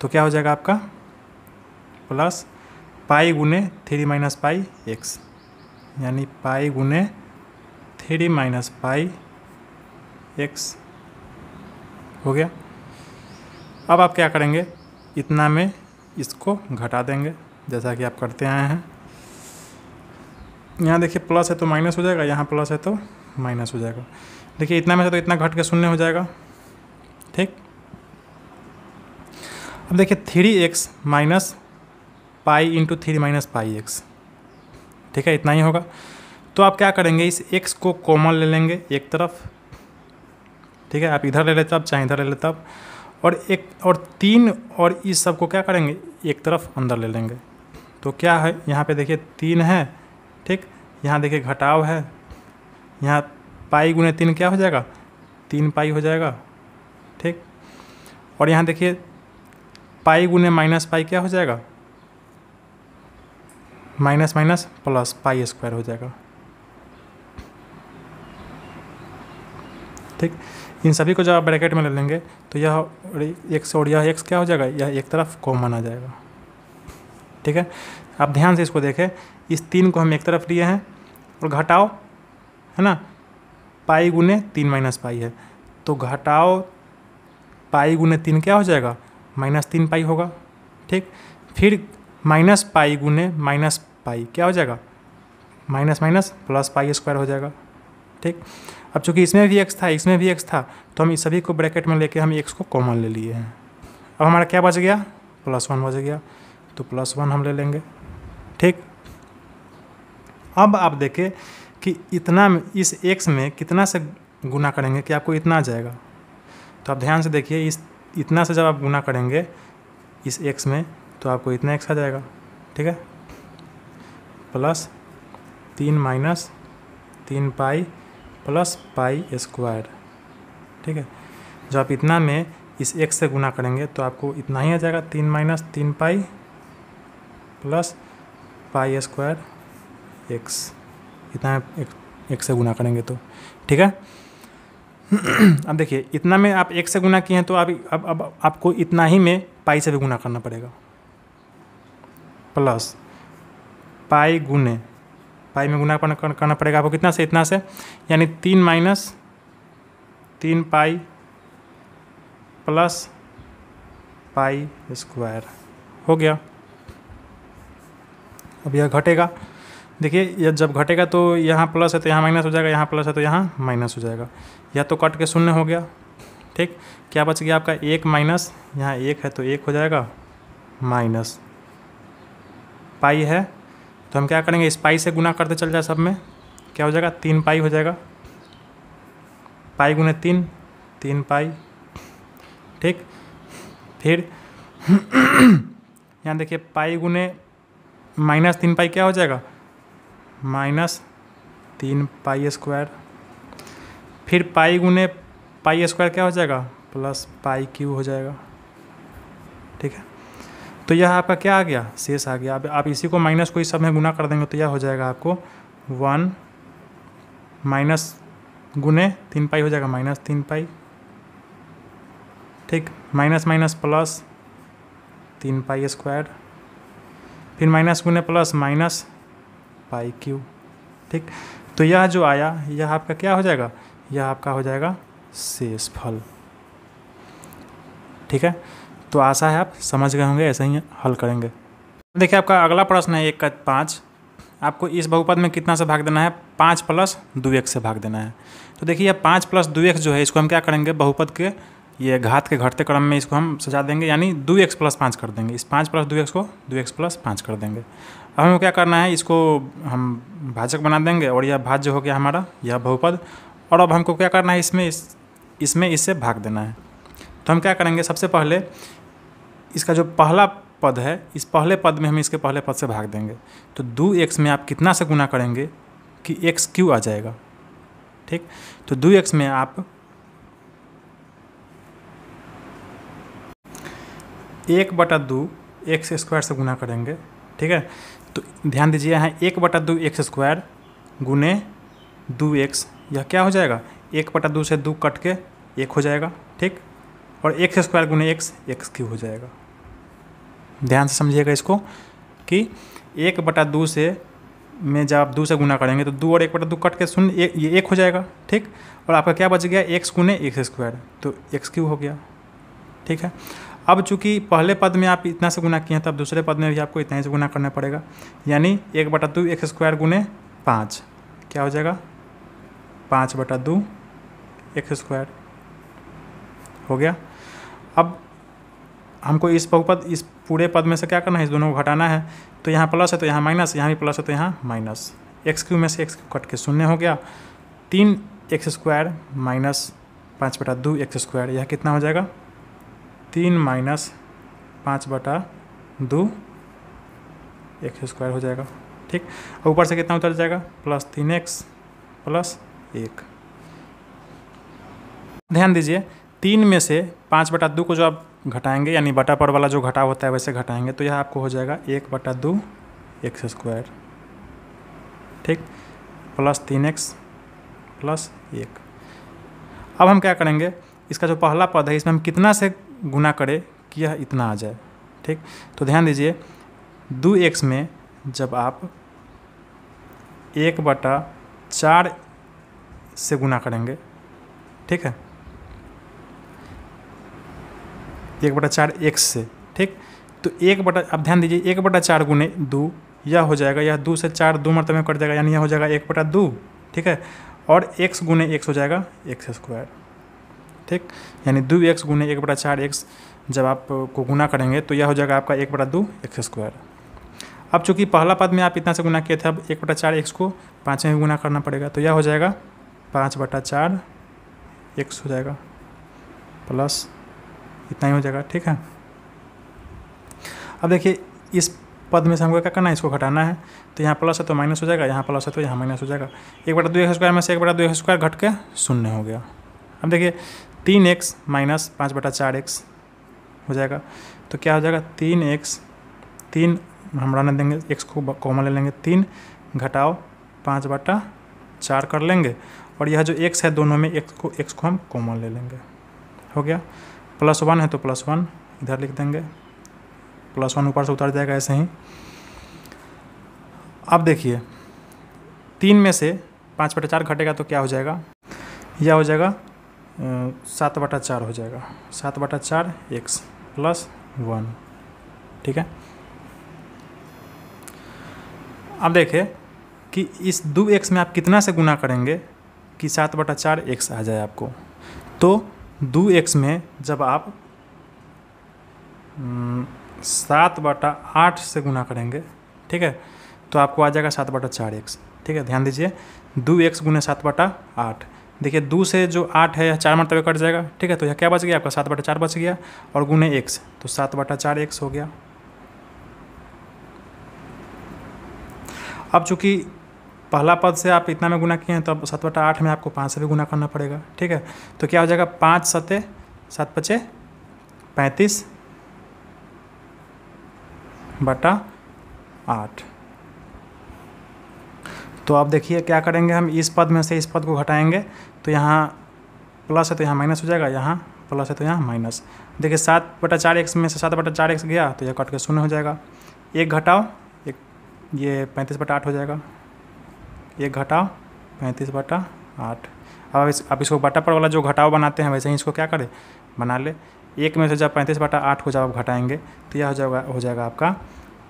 [SPEAKER 1] तो क्या हो जाएगा आपका प्लस पाई गुने थ्री माइनस पाई एक्स यानी पाई गुने थ्री माइनस पाई एक्स हो गया अब आप क्या करेंगे इतना में इसको घटा देंगे जैसा कि आप करते आए हैं यहाँ देखिए प्लस है तो माइनस हो जाएगा यहाँ प्लस है तो माइनस हो जाएगा देखिए इतना में से तो इतना घट के शून्य हो जाएगा ठीक अब देखिए three x minus pi into three minus pi x ठीक है इतना ही होगा तो आप क्या करेंगे इस एक्स को कॉमन ले लेंगे एक तरफ ठीक है आप इधर ले लेते अब चाहे इधर ले लेते आप और एक और तीन और इस सब को क्या करेंगे एक तरफ अंदर ले लेंगे तो क्या है यहाँ पे देखिए तीन है ठीक यहाँ देखिए घटाव है यहाँ पाई गुने तीन क्या हो जाएगा तीन पाई हो जाएगा ठीक और यहाँ देखिए पाई गुने माइनस पाई क्या हो जाएगा minus minus plus pi square हो जाएगा ठीक इन सभी को जब आप ब्रैकेट में ले लेंगे तो यह एक और यह एक्स क्या हो जाएगा यह एक तरफ कॉमन आ जाएगा ठीक है आप ध्यान से इसको देखें इस तीन को हम एक तरफ लिए हैं और घटाओ है ना पाई गुने तीन माइनस पाई है तो घटाओ पाई गुने तीन क्या हो जाएगा माइनस तीन पाई होगा ठीक फिर माइनस पाई गुने माइनस पाई क्या हो जाएगा minus minus plus pi square हो जाएगा ठीक अब चूंकि इसमें भी एक्स था इसमें भी एक्स था तो हम इस सभी को ब्रैकेट में लेके हम एक्स को कॉमन ले लिए हैं अब हमारा क्या बच गया प्लस वन बच गया तो प्लस वन हम ले लेंगे ठीक अब आप देखें कि इतना इस एक्स में कितना से गुना करेंगे कि आपको इतना आ जाएगा तो आप ध्यान से देखिए इस इतना से जब आप गुना करेंगे इस एक्स में तो आपको इतना एक्स आ जाएगा ठीक है प्लस तीन माइनस तीन पाई प्लस पाई स्क्वायर ठीक है जब आप इतना में इस एक से गुना करेंगे तो आपको इतना ही आ जाएगा तीन माइनस तीन pi plus pi square x इतना एक, एक से गुना करेंगे तो ठीक है *clears throat* अब देखिए इतना में आप एक से गुना किए हैं तो आप अब अब आपको इतना ही में पाई से भी गुना करना पड़ेगा प्लस पाई गुने पाई में गुना करना पड़ेगा आपको कितना से इतना से यानी तीन माइनस तीन पाई प्लस पाई स्क्वायर हो गया अब यह घटेगा देखिए यह जब घटेगा तो यहाँ प्लस है तो यहाँ माइनस हो जाएगा यहाँ प्लस है तो यहाँ माइनस हो जाएगा यह तो कट के शून्य हो गया ठीक क्या बच गया आपका एक माइनस यहाँ एक है तो एक हो जाएगा माइनस पाई है तो हम क्या करेंगे इस पाई से गुना करते चल जाए सब में क्या हो जाएगा तीन पाई हो जाएगा पाई गुने तीन तीन पाई ठीक फिर *clears throat* यहाँ देखिए पाई गुने माइनस तीन पाई क्या हो जाएगा माइनस तीन पाई स्क्वायर फिर पाई गुने पाई स्क्वायर क्या हो जाएगा प्लस पाई क्यू हो जाएगा ठीक है तो यह आपका क्या आ गया शेष आ गया अब आप इसी को माइनस को इस सब में गुना कर देंगे तो यह हो जाएगा आपको वन माइनस गुने तीन पाई हो जाएगा माइनस तीन पाई ठीक माइनस माइनस प्लस तीन पाई स्क्वायर फिर माइनस गुने प्लस माइनस पाई क्यू ठीक तो यह जो आया यह आपका क्या हो जाएगा यह आपका हो जाएगा फल ठीक है तो आशा है आप समझ गए होंगे ऐसे ही हल करेंगे देखिए आपका अगला प्रश्न है एक का पाँच आपको इस बहुपद में कितना से भाग देना है पाँच प्लस दो एक से भाग देना है तो देखिए यह पाँच प्लस दो एक जो है इसको हम क्या करेंगे बहुपद के ये घात के घटते क्रम में इसको हम सजा देंगे यानी दो एक्स प्लस पाँच कर देंगे इस पाँच प्लस दो एक्स को दो एक्स प्लस पाँच कर देंगे अब हमें क्या करना है इसको हम भाजक बना देंगे और यह भाज्य हो गया हमारा यह बहुपद और अब हमको क्या करना है इसमें इस इसमें इससे भाग देना है तो हम क्या करेंगे सबसे पहले इसका जो पहला पद है इस पहले पद में हम इसके पहले पद से भाग देंगे तो दो एक्स में आप कितना से गुना करेंगे कि एक्स क्यू आ जाएगा ठीक तो दो एक्स में आप एक बटा दो एक्स स्क्वायर से गुना करेंगे ठीक है तो ध्यान दीजिए यहाँ एक बटा दो एक्स स्क्वायर गुने दो एक्स यह क्या हो जाएगा एक बटा दो से दो कट के एक हो जाएगा ठीक और एक्स स्क्वायर गुने एक्स एक्स क्यू हो जाएगा ध्यान से समझिएगा इसको कि एक बटा दो से में जब आप दो से गुना करेंगे तो दो और एक बटा दो कट के शून्य एक ये एक हो जाएगा ठीक और आपका क्या बच गया एक्स गुने एक्स स्क्वायर तो एक्स क्यू हो गया ठीक है अब चूंकि पहले पद में आप इतना से गुना किए हैं तो अब दूसरे पद में भी आपको इतना ही से गुना करना पड़ेगा यानी एक बटा दो एक्स स्क्वायर गुने पाँच क्या हो जाएगा पाँच बटा दो एक्स स्क्वायर हो गया अब हमको इस बहुपद इस पूरे पद में से क्या करना है इस दोनों को घटाना है तो यहाँ प्लस है तो यहाँ माइनस यहाँ भी प्लस है तो यहाँ माइनस एक्स क्यू में से एक्स कट के शून्य हो गया तीन एक्स स्क्वायर माइनस पाँच बटा दो एक्स स्क्वायर यह कितना हो जाएगा तीन माइनस पाँच बटा दो एक्स स्क्वायर हो जाएगा ठीक और ऊपर से कितना उतर जाएगा प्लस तीन एक्स प्लस एक ध्यान दीजिए तीन में से पाँच बटा दो को जो आप घटाएंगे यानी बटा पर वाला जो घटाव होता है वैसे घटाएंगे तो यह आपको हो जाएगा एक बटा दो एक्स स्क्वायर ठीक प्लस तीन एक्स प्लस एक अब हम क्या करेंगे इसका जो पहला पद है इसमें हम कितना से गुना करें कि यह इतना आ जाए ठीक तो ध्यान दीजिए दो एक्स में जब आप एक बटा चार से गुना करेंगे ठीक है एक बटा चार एक्स से ठीक तो एक बटा अब ध्यान दीजिए एक बटा चार गुने दो यह हो जाएगा यह दो से चार दो मरतबे में कट जाएगा यानी यह हो जाएगा एक बटा दो ठीक है और एक्स गुने एक्स हो जाएगा एक्स स्क्वायर ठीक यानी दो एक्स गुने एक बटा चार एक्स जब आप को गुना करेंगे तो यह हो जाएगा आपका एक बटा दो एक्स स्क्वायर अब चूंकि पहला पद में आप इतना से गुना किए थे अब एक बटा चार एक्स को पाँच में गुना करना पड़ेगा तो यह हो जाएगा पाँच बटा चार एक्स हो जाएगा प्लस इतना ही हो जाएगा ठीक है अब देखिए इस पद में से हमको क्या करना है इसको घटाना है तो यहाँ प्लस है तो माइनस हो जाएगा यहाँ प्लस है तो यहाँ माइनस हो जाएगा एक बटा दो एक्स स्क्वायर में से एक बटा दो एक स्क्वायर घट के शून्य हो गया अब देखिए तीन एक्स माइनस पाँच बटा चार एक्स हो जाएगा तो क्या हो जाएगा तीन एक्स तीन हम रहने देंगे एक्स को कॉमन ले लेंगे तीन घटाओ पाँच बटा चार कर लेंगे और यह जो एक्स है दोनों में एक्स को एक्स को हम कॉमन ले लेंगे हो गया प्लस वन है तो प्लस वन इधर लिख देंगे प्लस वन ऊपर से उतार जाएगा ऐसे ही अब देखिए तीन में से पाँच बटा चार घटेगा तो क्या हो जाएगा यह हो जाएगा सात बटा चार हो जाएगा सात बटा चार एक्स प्लस वन ठीक है अब देखिए कि इस दो एक्स में आप कितना से गुना करेंगे कि सात बटा चार एक्स आ जाए आपको तो दो एक्स में जब आप सात बटा आठ से गुना करेंगे ठीक है तो आपको आ जाएगा सात बटा चार एक्स ठीक है ध्यान दीजिए दो एक्स गुने सात बटा आठ देखिए दो से जो आठ है यह चार मरतबे कट जाएगा ठीक है तो यह क्या बच गया आपका सात बटा चार बच गया और गुने एक्स तो सात बटा चार एक्स हो गया अब चूँकि पहला पद से आप इतना में गुना किए हैं तो अब सात बटा आठ में आपको पाँच से भी गुना करना पड़ेगा ठीक है तो क्या हो जाएगा पाँच सते सात पचे पैंतीस बटा आठ तो आप देखिए क्या करेंगे हम इस पद में से इस पद को घटाएंगे तो यहाँ प्लस है तो यहाँ माइनस हो जाएगा यहाँ प्लस है तो यहाँ माइनस देखिए सात बटा चार एक्स में से सात बटा चार एक्स गया तो यह कट के शून्य हो जाएगा एक घटाओ एक ये पैंतीस बटा आठ हो जाएगा ये घटाओ पैंतीस बटा आठ अब इस अब इसको बटा पर वाला जो घटाओ बनाते हैं वैसे ही इसको क्या करें बना ले एक में से जब पैंतीस बटा आठ हो जब आप घटाएंगे तो यह हो जाएगा हो जाएगा आपका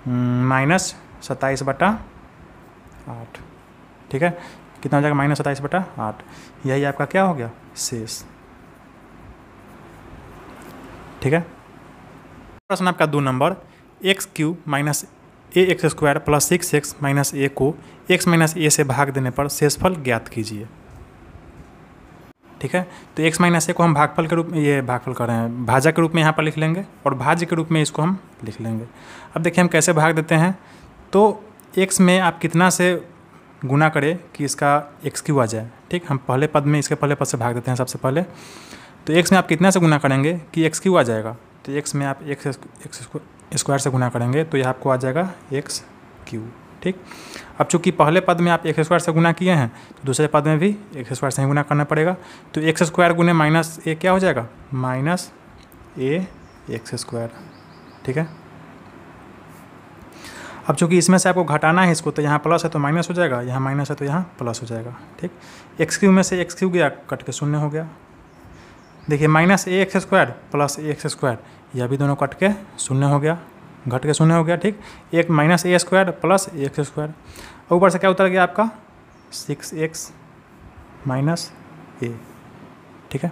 [SPEAKER 1] हम्म, माइनस सत्ताईस बटा आठ ठीक है कितना हो जाएगा माइनस सत्ताईस बटा आठ यही आपका क्या हो गया शेष ठीक है प्रश्न आपका दो number x cube minus a x square plus six x minus a को एक्स माइनस ए से भाग देने पर शेषफल ज्ञात कीजिए ठीक है तो एक्स माइनस ए को हम भागफल के रूप में ये भागफल कर रहे हैं भाजा के रूप में यहाँ पर लिख लेंगे और भाज्य के रूप में इसको हम लिख लेंगे अब देखिए हम कैसे भाग देते हैं तो एक्स में आप कितना से गुना करें कि इसका एक्स क्यू आ जाए ठीक हम पहले पद में इसके पहले पद से भाग देते हैं सबसे पहले तो एक्स में आप कितना से गुना करेंगे कि एक्स क्यू आ जाएगा तो एक्स में आप एक्स एक्स स्क्वायर से गुना करेंगे तो यह आपको आ जाएगा एक्स क्यू ठीक अब चूंकि पहले पद में आप एक स्क्वायर से गुना किए हैं तो दूसरे पद में भी एक स्क्वायर से ही गुना करना पड़ेगा तो एक्स स्क्वायर गुने माइनस ए क्या हो जाएगा माइनस ए एक्स स्क्वायर ठीक है अब चूंकि इसमें से आपको घटाना है इसको तो यहाँ प्लस है तो माइनस हो जाएगा यहाँ माइनस है तो यहाँ प्लस हो जाएगा ठीक एक्स क्यू में से एक्स क्यू गया कट के शून्य हो गया देखिए minus a x square plus a x square यह भी दोनों कट के शून्य हो गया घट के शून्य हो गया ठीक एक minus a square plus x square और ऊपर से क्या उतर गया आपका सिक्स एक्स माइनस ए ठीक है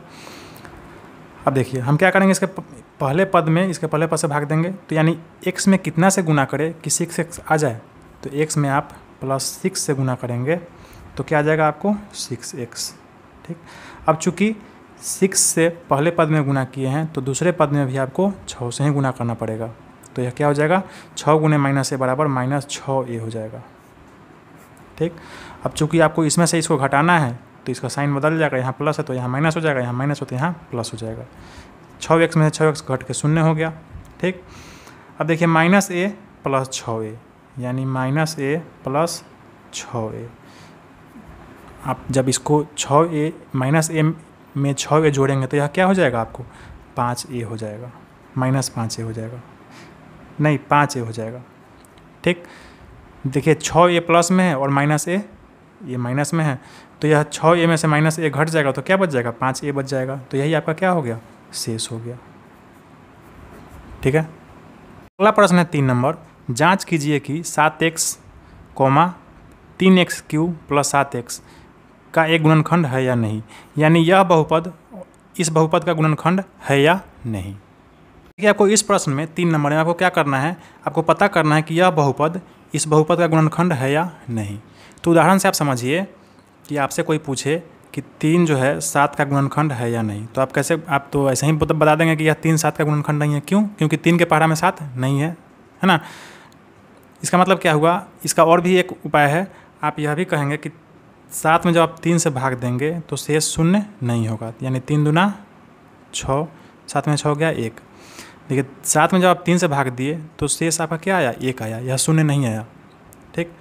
[SPEAKER 1] अब देखिए हम क्या करेंगे इसके पहले पद में इसके पहले पद से भाग देंगे तो यानी एक्स में कितना से गुना करें कि सिक्स एक्स आ जाए तो एक्स में आप प्लस सिक्स से गुना करेंगे तो क्या आ जाएगा आपको सिक्स एक्स ठीक अब चूँकि सिक्स से पहले पद में गुना किए हैं तो दूसरे पद में भी आपको छः से ही गुना करना पड़ेगा तो यह क्या हो जाएगा छः गुने माइनस ए बराबर माइनस छः ए हो जाएगा ठीक अब चूंकि आपको इसमें से इसको घटाना है तो इसका साइन बदल जाएगा यहाँ प्लस है तो यहाँ माइनस हो जाएगा यहाँ माइनस हो तो यहाँ प्लस हो जाएगा छः एक्स में से छः एक्स घट के शून्य हो गया ठीक अब देखिए माइनस ए प्लस छः ए यानी माइनस ए प्लस छः ए आप जब इसको छः ए माइनस ए में छः ए जोड़ेंगे तो यह क्या हो जाएगा आपको पाँच ए हो जाएगा माइनस पाँच ए हो जाएगा नहीं पाँच ए हो जाएगा ठीक देखिए छः ए प्लस में है और माइनस ए ये माइनस में है तो यह छः ए में से माइनस ए घट जाएगा तो क्या बच जाएगा पाँच ए बच जाएगा तो यही आपका क्या हो गया शेष हो गया ठीक है अगला प्रश्न है तीन नंबर जाँच कीजिए कि सात एक्स कॉमा तीन एक्स क्यू प्लस सात एक्स का एक गुणनखंड है या नहीं यानी यह बहुपद इस बहुपद का गुणनखंड है या नहीं देखिए आपको इस प्रश्न में तीन नंबर में आपको क्या करना है आपको पता करना है कि यह बहुपद इस बहुपद का गुणनखंड है या नहीं तो उदाहरण से आप समझिए कि आपसे कोई पूछे कि तीन जो है सात का गुणनखंड है या नहीं तो आप कैसे आप तो ऐसे ही बता देंगे कि यह तीन सात का गुणनखंड नहीं है क्यों क्योंकि तीन के पहाड़ा में सात नहीं है है ना इसका मतलब क्या हुआ इसका और भी एक उपाय है आप यह भी कहेंगे कि सात में जब आप तीन से भाग देंगे तो शेष शून्य नहीं होगा यानी तीन दुना छः सात में छः हो गया एक देखिए सात में जब आप तीन से भाग दिए तो शेष आपका क्या आया एक आया यह शून्य नहीं आया ठीक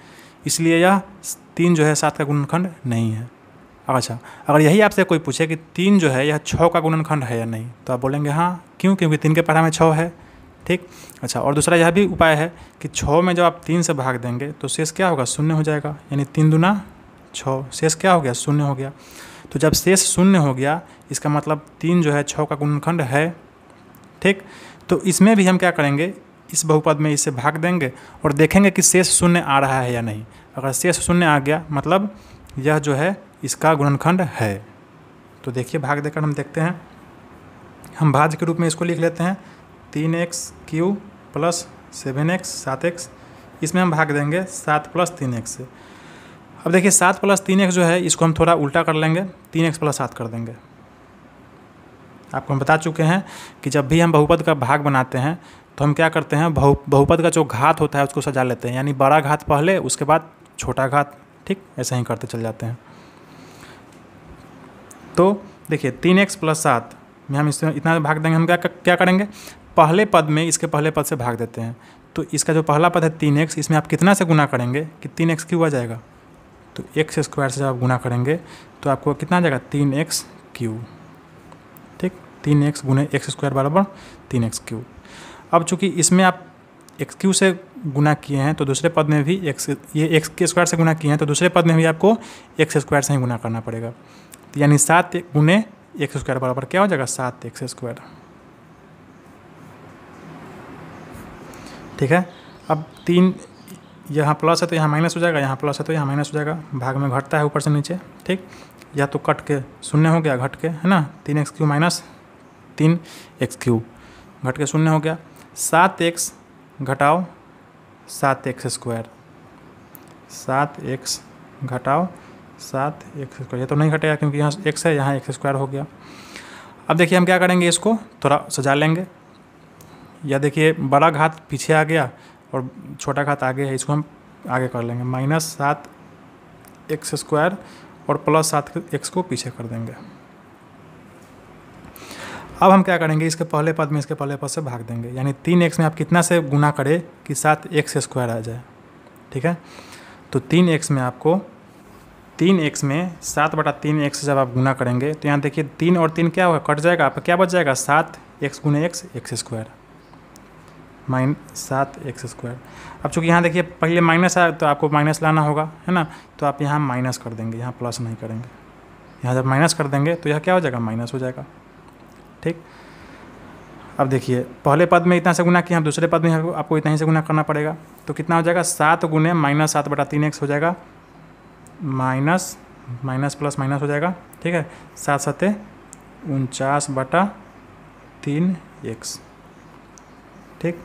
[SPEAKER 1] इसलिए यह तीन जो है सात का गुणनखंड नहीं है अच्छा अगर यही आपसे कोई पूछे कि तीन जो है यह छः का गुणनखंड है या नहीं तो आप बोलेंगे हाँ क्यों क्योंकि तीन के पढ़ा में छः है ठीक अच्छा और दूसरा यह भी उपाय है कि छः में जब आप तीन से भाग देंगे तो शेष क्या होगा शून्य हो जाएगा यानी तीन दुना छः शेष क्या हो गया शून्य हो गया तो जब शेष शून्य हो गया इसका मतलब तीन जो है छः का गुणखंड है ठीक तो इसमें भी हम क्या करेंगे इस बहुपद में इसे भाग देंगे और देखेंगे कि शेष शून्य आ रहा है या नहीं अगर शेष शून्य आ गया मतलब यह जो है इसका गुणनखंड है तो देखिए भाग देकर हम देखते हैं हम भाज के रूप में इसको लिख लेते हैं तीन x cube plus seven x सात एक्स इसमें हम भाग देंगे सात प्लस तीन एक्स से अब देखिए सात प्लस तीन एक्स जो है इसको हम थोड़ा उल्टा कर लेंगे तीन एक्स प्लस सात कर देंगे आपको हम बता चुके हैं कि जब भी हम बहुपद का भाग बनाते हैं तो हम क्या करते हैं बहु बहुपद का जो घात होता है उसको सजा लेते हैं यानी बड़ा घात पहले उसके बाद छोटा घात ठीक ऐसे ही करते चल जाते हैं तो देखिए तीन एक्स प्लस सात में हम इसमें इतना भाग देंगे हम क्या क्या करेंगे पहले पद में इसके पहले पद से भाग देते हैं तो इसका जो पहला पद है तीन एक्स इसमें आप कितना से गुना करेंगे कि तीन एक्स क्यों आ जाएगा तो एक्स स्क्वायर से जब आप गुना करेंगे तो आपको कितना आ जाएगा तीन एक्स क्यू ठीक तीन एक्स गुने एक्स स्क्वायर बराबर तीन एक्स क्यू अब चूँकि इसमें आप एक्स क्यू से गुना किए हैं तो दूसरे पद में भी एक्स ये एक्स के स्क्वायर से गुना किए हैं तो दूसरे पद में भी आपको एक्स स्क्वायर से ही गुना करना पड़ेगा तो यानी सात गुने एक्स स्क्वायर बराबर क्या हो जाएगा सात एक्स स्क्वायर ठीक है अब तीन यहाँ प्लस है तो यहाँ माइनस हो जाएगा यहाँ प्लस है तो यहाँ माइनस हो जाएगा भाग में घटता है ऊपर से नीचे ठीक या तो कट के शून्य हो गया घट के है ना तीन एक्स क्यू माइनस तीन एक्स क्यू घट के शून्य हो गया सात एक्स घटाओ सात एक्स स्क्वायर सात एक्स घटाओ सात एक्स स्क्वायर ये तो नहीं घटेगा क्योंकि यहाँ एक्स है यहाँ एक्स स्क्वायर हो गया अब देखिए हम क्या करेंगे इसको थोड़ा सजा लेंगे या देखिए बड़ा घात पीछे आ गया और छोटा घात आगे है इसको हम आगे कर लेंगे माइनस सात एक्स स्क्वायर और प्लस सात एक्स को पीछे कर देंगे अब हम क्या करेंगे इसके पहले पद में इसके पहले पद से भाग देंगे यानी तीन एक्स में आप कितना से गुना करें कि सात एक्स स्क्वायर आ जाए ठीक है तो तीन एक्स में आपको तीन एक्स में सात बटा तीन एक्स जब आप गुना करेंगे तो यहाँ देखिए तीन और तीन क्या होगा कट जाएगा आपका क्या बच जाएगा सात एक्स गुने एक्स एक्स स्क्वायर माइन सात एक्स स्क्वायर अब चूँकि यहाँ देखिए पहले माइनस आया तो आपको माइनस लाना होगा है ना तो आप यहाँ माइनस कर देंगे यहाँ प्लस नहीं करेंगे यहाँ जब माइनस कर देंगे तो यह क्या हो जाएगा माइनस हो जाएगा ठीक अब देखिए पहले पद में इतना से गुना किया दूसरे पद में आपको इतना ही से गुना करना पड़ेगा तो कितना हो जाएगा सात गुने माइनस सात बटा तीन एक्स हो जाएगा माइनस माइनस प्लस माइनस हो जाएगा ठीक है सात सत्य उनचास बटा तीन एक्स ठीक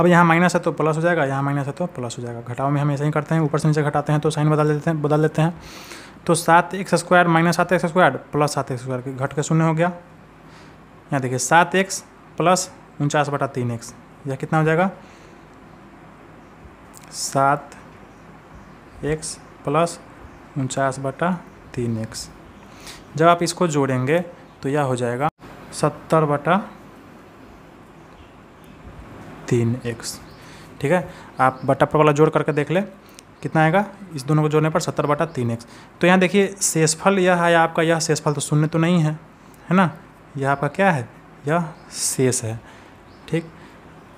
[SPEAKER 1] अब यहाँ माइनस है तो प्लस हो जाएगा यहाँ माइनस है तो प्लस हो जाएगा घटाओ में हम ऐसे ही करते हैं ऊपर से नीचे घटाते हैं तो साइन बदल देते हैं बदल देते हैं तो सात एक्स स्क्वायर माइनस सात एक्स स्क्वायर प्लस सात एक्स स्क्वायर घट के शून्य हो गया यहाँ देखिए सात एक्स प्लस उनचास बटा तीन एक्स यह कितना हो जाएगा सात एक्स प्लस उनचास बटा तीन एक्स जब आप इसको जोड़ेंगे तो यह हो जाएगा सत्तर बटा तीन एक्स ठीक है आप बटा पर वाला जोड़ करके देख ले कितना आएगा इस दोनों को जोड़ने पर सत्तर बटा तीन एक्स तो यहाँ देखिए शेषफल यह है आपका यह शेषफल तो शून्य तो नहीं है है ना यह आपका क्या है यह शेष है ठीक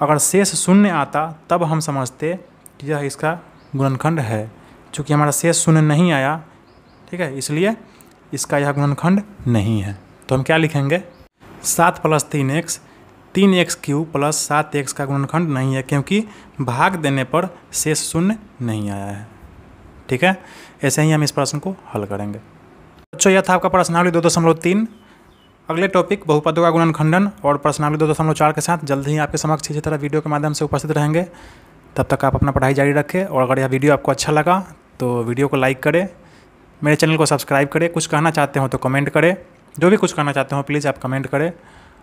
[SPEAKER 1] अगर शेष शून्य आता तब हम समझते कि यह इसका गुणनखंड है चूँकि हमारा शेष शून्य नहीं आया ठीक है इसलिए इसका यह गुणनखंड नहीं है तो हम क्या लिखेंगे सात प्लस तीन एक्स तीन एक्स क्यू प्लस सात एक्स का गुणनखंड नहीं है क्योंकि भाग देने पर शेष शून्य नहीं आया है ठीक है ऐसे ही हम इस प्रश्न को हल करेंगे बच्चों यह था आपका प्रश्नावली दो दशमलव तीन अगले टॉपिक बहुपदों का गुणनखंडन और प्रश्नावली दो दशमलव चार के साथ जल्द ही आपके समक्ष इसी तरह वीडियो के माध्यम से उपस्थित रहेंगे तब तक आप अपना पढ़ाई जारी रखें और अगर यह वीडियो आपको अच्छा लगा तो वीडियो को लाइक करें मेरे चैनल को सब्सक्राइब करें कुछ कहना चाहते हो तो कमेंट करें जो भी कुछ कहना चाहते हो प्लीज़ आप कमेंट करें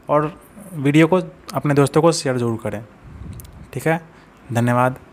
[SPEAKER 1] और वीडियो को अपने दोस्तों को शेयर ज़रूर करें ठीक है धन्यवाद